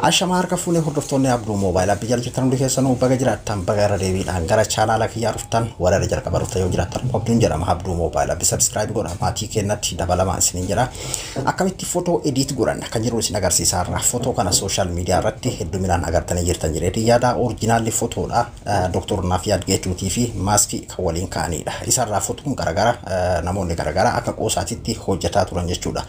Asha marka fuunee hordoftoonni abduu moobaayilaa biyya hojjetan hundi keessanuu baga jiraattan baga irra deebiidhaan gara chaanaalaa kiyyaa dhuftan waraana jalqaba dhuftan yoo jiraattan qobduun jedhama abduu moobaayilaa bisabsiraayib godha maatii kennatti dabalamaan isiniin jedha akkamitti footoo ediit godhan kan jiru isin agarsiisaa irraa footoo kana sooshaal miidiyaa irratti hedduminaan agartanii jirtan jedhee yaada oorjinaalli footoodha dooktor Naaf Yaadgeetuutii fi maaskii kan waliin ka'anidha isarraa footoon garagara namoonni garagara akka qoosaatitti hojjetaa turan jechuudha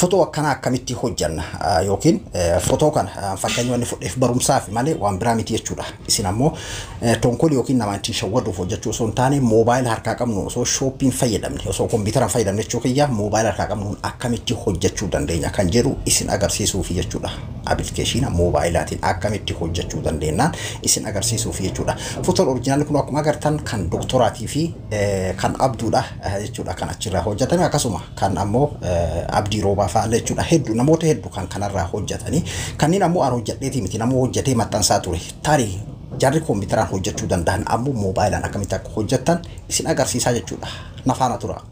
footoo akkana akkamitti hojjanna yookiin footoo kana fakkeenyu wanni fudheef barumsaaf malee waan biraa miti jechuudha. Isin ammoo tonkol yookiin nama ittiin shawwaduuf hojjechuu osoo hin taane moobaayila harkaa qabnu osoo shooppiin fayyadamne osoo kompiitara fayyadamne jechuu kiyya moobaayila harkaa qabnuun akkamitti hojjechuu dandeenya kan jedhu isin agarsiisuuf jechuudha. Aappilikeeshina moobaayilaatiin akkamitti hojjechuu dandeenyaan isin agarsiisuuf jechuudha. Fuutoon oriijinaali kun akkuma agartan kan dooktoraatii fi kan abduudha jechuudha kan achirraa hojjetame akkasuma kan ammoo abdii roobaa fa'aala jechuudha hedduu namoota hedduu kan kanarraa hojjetanii kanneen ammoo ho'aan hojjedheeti nama hojjetee maxxansaa ture tarii jarri kompiitaraan hojjechuu danda'an ammoo moobaayilaa akkamitti akka hojjettan isin agarsiisaa jechuudha nafaana tura.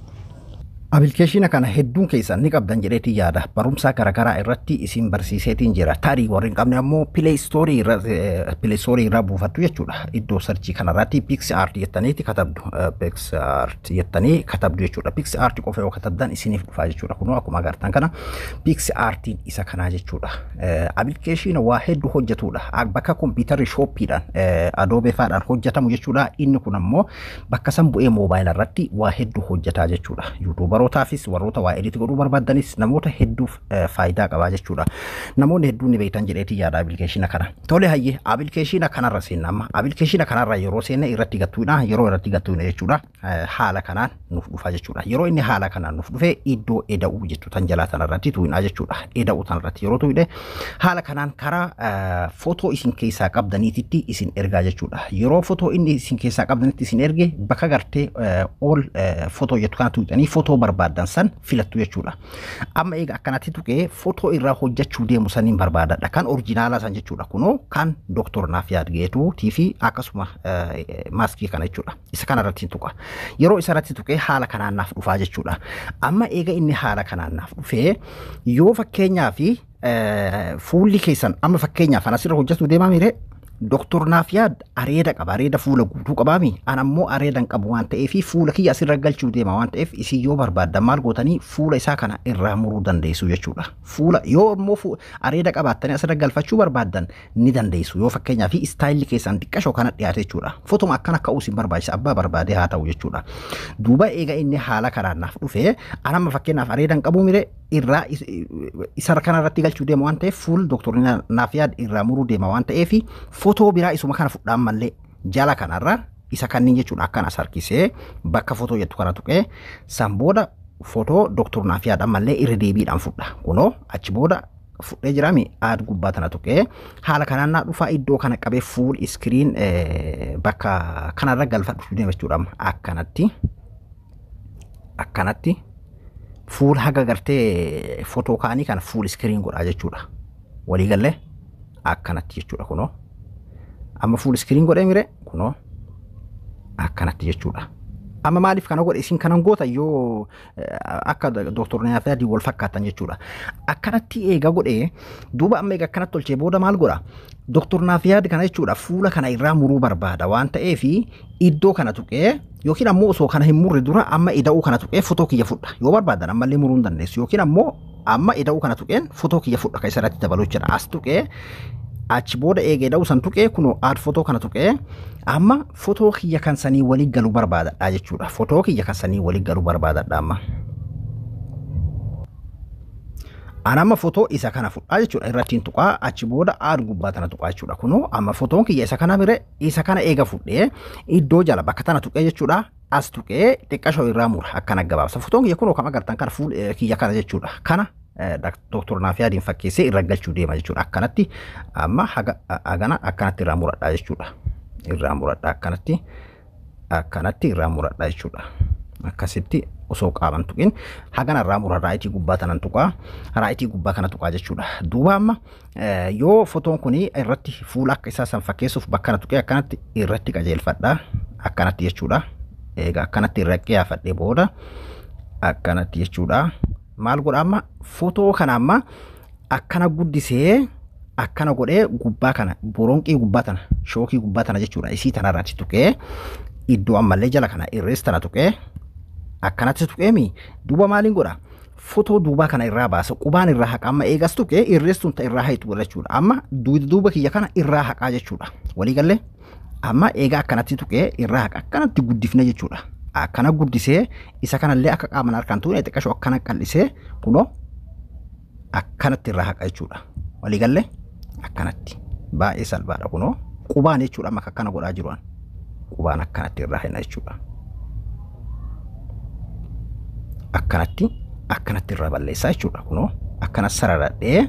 Abilikeeshina kana hedduun keessan ni qabdan jedheetii yaada. Barumsaa garagaraa irratti isin barsiiseetiin jira. Tarii warreen qabne ammoo pileestoorii irraa buufattu jechuudha. Iddoo sarjii kanarratti piiksaaart jettaniiti katabdu. Piiksaaart jettanii katabdu jechuudha. Piiksaart qofa yoo katabdan isiniif dhufaa jechuudha. Kunoo akkuma agartan kana piiksaartiin isa kanaa jechuudha. Abilikeeshina waa hedduu hojjetudha. Bakka kompiitarri shooppiidhaan adoobeefaadhaan hojjetamu jechuudha. Inni kun ammoo bakka san bu'ee moobaayila irratti waa hedduu hojjetaa jechuudha. Yuutuuba barootaafis warroota waa edit godhuu barbaaddanis namoota hedduuf faayidaa qabaa jechuudha. Namoonni hedduun ni beektan jedheeti yaada aabilikeeshina kana. Tole hayyee aabilikeeshina kanarra seenna amma aabilikeeshina kanarra yeroo seenne irratti gattuudha yeroo irratti gattuudha jechuudha haala kanaan nuuf dhufa jechuudha. Yeroo inni haala kanaan nuuf dhufe iddoo eda'uu jechuudha tan jalaa tanarratti tuu'inaa jechuudha. Eda'uu tanarratti yeroo tuu'ide haala kanaan karaa footoo isin keessaa qabdaniititti isin ergaa jechuudha. Yeroo footoo inni isin keessaa qabdanitti isin erge bakka gartee ol footoo jettu kana tuu'itanii footoo bara barbaadan san filattu jechuudha. Amma egaa akkanatti tuqee footoo irraa hojjechuu deemu saniin barbaadadha. Kan orijinaalaa san jechuudha kunoo kan dooktornaaf yaadgeetuutii fi akkasuma eh, maaskii kana jechuudha. Isa kanarratti tuqa. Yeroo isarratti tuqee haala kanaan naaf dhufaa jechuudha. Amma eega inni haala kanaan naaf dhufee yoo fakkeenyaa fi eh, fuulli keessan amma fakkeenyaaf kan asirra hojjetu deemaa miree doktor yaa areda qaba. areda fuula guutuu qabaami. An ammoo areedan qabu waan ta'eef fuula kiyya asirra galchuu deema waan ta'eef isin yoo barbaadda maal gootanii fuula isaa kana irraa muruu dandeessu jechuudha. Fuula yoo ammoo areeda qabaattanii asirra galfachuu barbaaddan ni dandeessu. Yoo fakkeenyaaf istaayilli keessan xiqqashoo kana dhiyaate jechuudha. Fotuma akkana ka'uus hin barbaachisa. Abbaa barbaade haa ta'u jechuudha. Duuba eega inni haala karaanaaf dhufee an amma fakkeenyaaf areedan qabu mire irraa isarra kanarratti galchuu deema waan ta'eef fuula dooktornaaf yaad irraa muruu deema waan ta'eef fotoo biraa isuma kana fudhaan mallee jala kanarra isa kanneen jechuun akkana harkisee bakka fotoo jettu kana tuqee san booda fotoo dooktor fi haadha mallee irra deebiidhaan fudha kunoo achi booda fudhee jirame aad gubbaa tana tuqee haala kanaan naa dhufaa iddoo kana qabee fuul iskiriin bakka kanarra galfa galfadhu deemmachuudhaan akkanatti akkanatti fuul haga gartee fotoo kaanii kana fuul iskiriin godhaa jechuudha waliigallee akkanatti jechuudha kunoo. amma fuul iskiriin godhee mire kunoo akkanatti jechuudha. Amma maaliif kana godhe isin kanan goota yoo eh, akka dooktor Nayaafii wal fakkaatan jechuudha. duuba amma eega akkanatti tolchee booda maal godha? Dooktor Nayaafii kana jechuudha fuula kana irraa muruu barbaada waan ta'eef iddoo kana tuqee yookiin ammoo osoo kana hin murre dura amma ida'uu kana tuqee fotoo kiyya fudha. Yoo barbaadan ammallee yookiin ammoo amma ida'uu kana tuqeen fotoo kiyya fudha kan isarratti As tuqee achi booda eegee dha'usan tuqee kunoo aad fotoo kana tuqee amma fotoo kiyya kan sanii walii galu barbaadadha jechuudha. Fotoo kiyya kan sanii walii galu barbaadadha amma. Ani amma isa kana fudhaa jechuudha irrattiin tuqaa achi booda aad gubbaa tana tuqaa jechuudha kunoo amma foto kiyya isa kana mire isa kana eega fudhee iddoo jala bakka tana tuqee jechuudha as tuqee xiqqashoo irraa mura akkana gabaabsa fotoon kiyya kunoo kam agartan kana fuul kiyya kana jechuudha kana Eh, doktor Naafiyaa Adiin fakkeessee irra chude ma jechuudha. Akkanatti amma hagana akkanatti irraa da jechuudha. Irraa muradhaa akkanatti akkanatti irraa muradhaa jechuudha. Akkasitti oso qaaman tuqin hagana irraa mura raayitii gubbaa tanan tuqaa raayitii gubbaa kana tuqaa jechuudha. Duuba amma yoo fotoon kun irratti fuula akka isaa san fakkeessuuf bakkana tuqee akkanatti irratti qajeelfadhaa akkanatti jechuudha. Ya Ega akkanatti irratti yaafadhee booda akkanatti jechuudha. Ya maal godha amma footoo kana amma akkana guddisee akkana godhee gubbaa kana boronqii gubbaa tana shookii gubbaa tana jechuudha isii tanarraati tuqee iddoo ammallee jala kana irrees tana tuqee akkanatti tuqee mi duuba maaliin godha footoo duubaa kana irraa baasa qubaan irraa haqa amma eegas tuqee irrees tun ta irraa haytu jechuudha amma duuba kiyya kana irraa haqaa jechuudha walii gallee amma eegaa akkanatti tuqee irraa haqa akkanatti guddifne jechuudha. akkana guddisee isa kanallee akka qaaman harkaan tuune xiqqasho akkana qal'isee kunoo akkanatti irraa haqa jechuudha. waligalle akkanatti baay'ee salphaadha kunoo qubaan jechuudha maka akkana godhaa jiruan qubaan akkanatti irraa hina jechuudha. Akkanatti akkanatti irraa balleessaa jechuudha kunoo akkanas sararadhee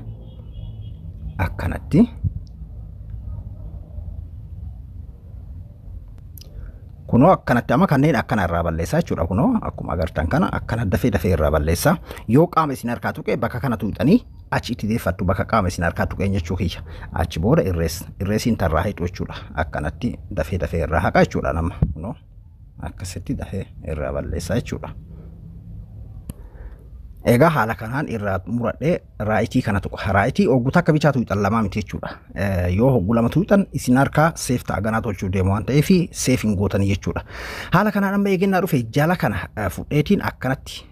akkanatti. kunoo akkanatti amma kanneen akkana irraa balleessaa jechuudha. Kunoo akkuma agartan kana akkana dafee dafee irraa balleessa Yoo qaama isin harkaa tuqee bakka kana tuuxanii achi itti deeffattu bakka qaama isin harkaa tuqeen jechuu kiyya. Achi booda irrees irreesiin tarraa hidhu jechuudha. Akkanatti dafee dafee irraa haqa jechuudha nama kunoo akkasitti dafee irraa balleessaa jechuudha. Egaa haala kanaan irraa muradhee raayitii kana tuqa. Raayitii hogguu takka bichaatu hixan lamaa miti jechuudha. Yoo hogguu lamatu hixan isin harkaa seef ganaa tolchuu deemu waan ta'eef seef hin jechuudha. Haala kanaan amma eegannaa dhufe jala kana fudheetiin akkanatti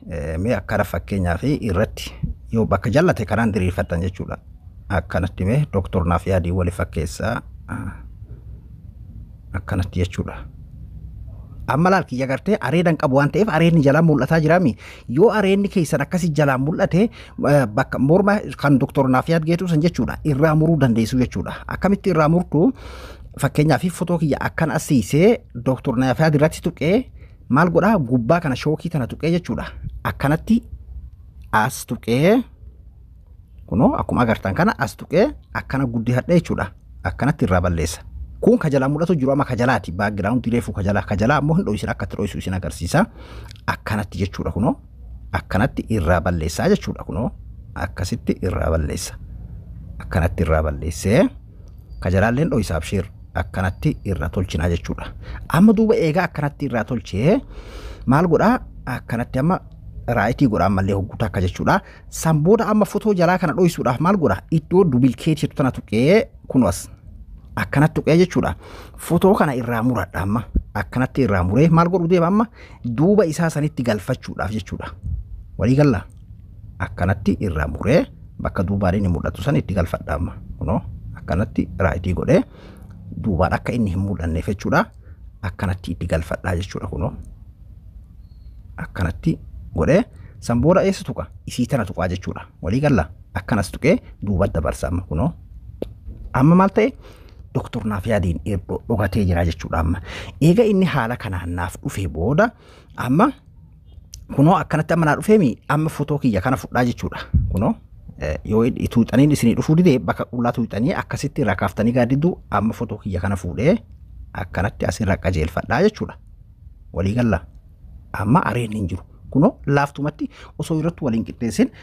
mee fakkeenyaaf irratti yoo bakka jallate kanaan diriirfattan jechuudha. Akkanatti fakkeessaa akkanatti jechuudha. amma laalkiyya gartee areedan qabu waan ta'eef areedni jalaa mul'ataa jiraami yoo areedni keessan akkasi jalaa mul'ate eh, bakka morma kan doktor Naafiyaat Geetuusan jechuudha irraa muruu dandeessu jechuudha akkamitti irraa murtu fi footoo kiyya akkan asiisee doktor Naafiyaat irratti tuqee maal godhaa gubbaa kana shookii tana tuqee jechuudha akkanatti as tuqee kunoo akkuma agartan kana as tuqee akkana guddifadha jechuudha akkanatti irraa balleessa. kun kajalaa mul'atu jiru ama kajalaati baagiraawundi reefu kajalaa kajalaa immoo hin dho'isiin akka itti dho'isu isin agarsiisa akkanatti jechuudha kunoo akkanatti irraa balleessaa jechuudha kunoo akkasitti irraa balleessa akkanatti irraa balleessee kajalaalleen dho'isaaf sheer akkanatti irraa tolchinaa jechuudha amma duuba eegaa akkanatti irraa tolchee maal godhaa akkanatti amma raayitii godha ammallee hogguuta akka jechuudha. San amma fotoo jalaa kana dho'isuudhaaf maal godha iddoo dubilkeetii tana tuqee kunuas akkanatti tuqee jechuudha. Fotoo kana irraa muradha amma akkanatti irraa muree maal godhu deema amma duuba isaa sanitti galfachuudhaaf jechuudha. Walii akkanatti irraa muree bakka duubaan inni mul'atu san itti galfadha amma akkanatti raayitii godhee duubaan akka inni hin mul'anneef jechuudha. Akkanatti itti galfadha jechuudha kunoo akkanatti godhee san booda eessa tuqa isii tana tuqaa jechuudha. Walii gallaa akkanas tuqee duubatti dabarsa amma kunoo amma maal ta'e Doktornaaf yaadiin dhokatee jira jechuudha amma. Eega inni haala kanaan naaf dhufee booda amma kunoo akkanatti amma naa dhufeemi amma fotoo kiyya kana fudhaa jechuudha. Kunoo yoo tuuxaniin isinii dhufuu didee bakka qullaa tuuxanii akkasitti rakaaftanii gaadiddu amma fotoo kiyya kana fuudhee akkanatti asirra qajeelfadhaa jechuudha. Walii galla amma areen hin jiru. Kunoo laaftumatti osoo irratti waliin qixxeessin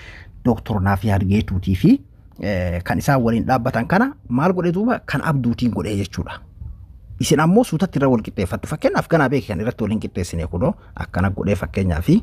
doktornaaf yaadgeetuutii fi Eh, kan isaan waliin dhaabbatan kana maal godhe duuba kan abduutiin godhe jechuudha. Isin ammoo suutatti irra wal qixxeeffattu fakkeenyaaf ganaa beekan irratti waliin qixxeessine kunoo akkana godhee fakkeenyaa fi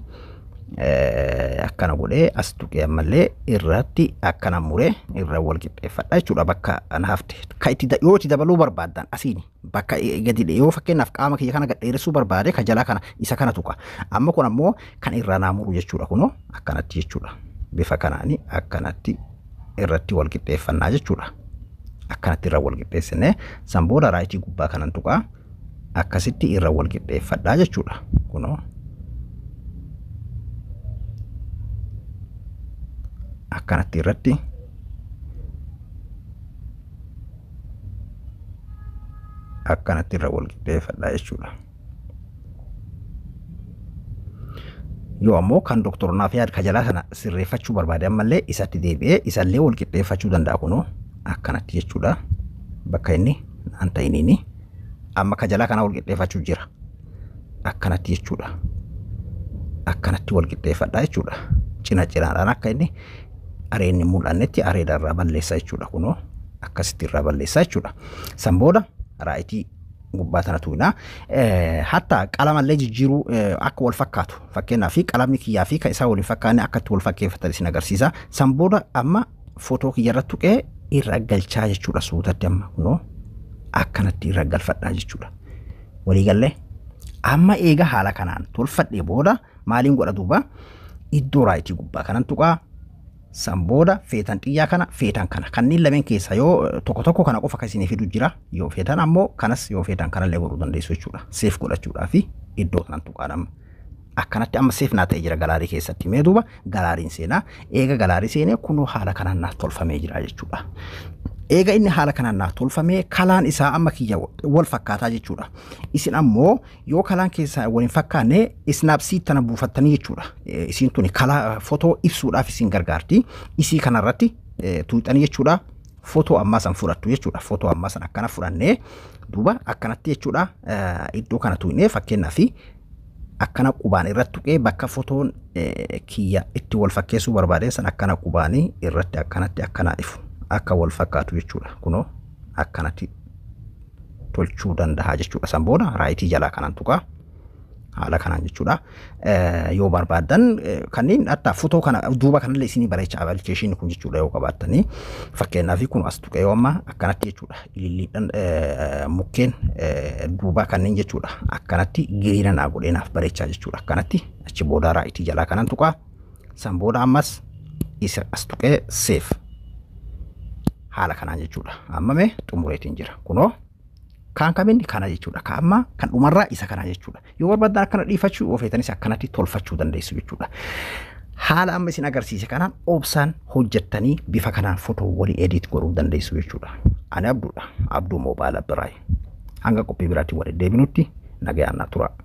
eh, akkana godhee as tuqee ammallee irratti akkana muree irra wal qixxeeffadha jechuudha bakka na hafte. Kan itti yoo itti dabaluu barbaaddan asiin bakka e, e, gadi yoo fakkeenyaaf qaama kiyya kana gadheeressuu barbaade kan jalaa kana isa kana tuqa. Amma kun ammoo kan irraa naamuru jechuudha kunoo akkanatti jechuudha. Bifa kanaani akkanatti irratti walqixxeeffannaa jechuudha. Akkanatti irra walqixxeessine sanbooda raayitii gubbaa kanan akkasitti irra walqixxeeffadhaa jechuudha. kun akkanatti irratti akkanatti irra walqixxeeffadhaa jechuudha. yoo ammoo kan dooktornaa fi harka jalaa sana sirreeffachuu barbaadan mallee isatti deebi'ee isallee wal qixxeeffachuu danda'a kunoo akkanatti jechuudha. Bakka inni naan ta'iniini amma ka jalaa kana wal qixxeeffachuu jira. Akkanatti jechuudha. Akkanatti wal qixxeeffadha jechuudha. Cina cinaadhaan akka inni areenni mul'annetti areeda irraa balleessa jechuudha kunoo akkasitti irraa balleessa jechuudha. San booda raayitii gubbaatara tuudha. Hatta qalamallee jijjiiruu akka wal fakkaatu fakkeenyaa fi qalamni kiyyaa fi kan isaa waliin fakkaanne akkatti wal fakkeeffatan isin agarsiisa. San amma footoo kiyya irratti tuqee irra galchaa jechuudha suuta damma kunoo akkanatti irra galfadhaa jechuudha. Waliigallee amma eega haala kanaan tolfadhee booda maaliin godha duuba iddoo raayitii gubbaa kanan tuqaa san booda feetan xiyyaa kana feetan kana kanneen lameen keessa yoo tokko tokko kana qofa akka fidu jira yoo feetan ammoo kanas yoo feetan kanallee godhuu dandeessu jechuudha seef godhachuudhaa fi iddoo sanattu qaadama. akkanatti amma seefnaa ta'e jira galaarii keessatti mee duuba galaariin seenaa eega galaarii seenee kunoo haala kanaan naaf tolfamee jira jechuudha. Eega inni haala kanaan naaf tolfamee kalaan isaa amma kiyya wal fakkaataa jechuudha. Isin ammoo yoo kalaan keessaa waliin fakkaanne isnaapsiit kana buufattanii jechuudha. Isin tuni kalaa fotoo ibsuudhaaf isin gargaarti. Isii kanarratti tuuxanii jechuudha. Fotoo ammaa san fudhattu jechuudha. Fotoo ammaa san akkana fudhannee duuba akkanatti jechuudha iddoo kana tuu'inee fakkeenyaaf akkana qubaan irratti tuqee bakka fotoon eh, kiyya itti wal fakkeessuu barbaade san akkana qubaanii irratti akkanatti akkanaa ifu akka wal fakkaatu jechuudha. Kunoo akkanatti tolchuu danda'aa jechuudha. San booda raayitii jalaa kanan tuqaa. haala kanaan jechuudha. Eh, yoo barbaadan eh, kanneen adda fotoo kana duuba kanallee isin bareechaa appilikeeshinii kun jechuudha yoo qabaattanii fakkeenyaaf kun as tuqee amma akkanatti jechuudha eh, duuba kanneen jechuudha akkanatti giriina godheenaaf bareechaa jechuudha akkanatti achi booda raayitii jalaa tuqaa san booda ammas as tuqee seef haala kanaan jechuudha ammame xumureetiin jira kunoo. kaan kabinni kana jechuudha. Ka ammaa kan dhumarraa isa kana jechuudha. Yoo barbaaddan akkana dhiifachuu yoo feetanis akkanatti tolfachuu dandeessu jechuudha. Haala amma isin agarsiise kanaan obsaan hojjettanii bifa kanaan fotoowwanii edit goruu dandeessu jechuudha. Ani Abduudha. Abduu Moobaala Biraay. Hanga qophii biraatti waliin deebinutti nagayaan naa turaa.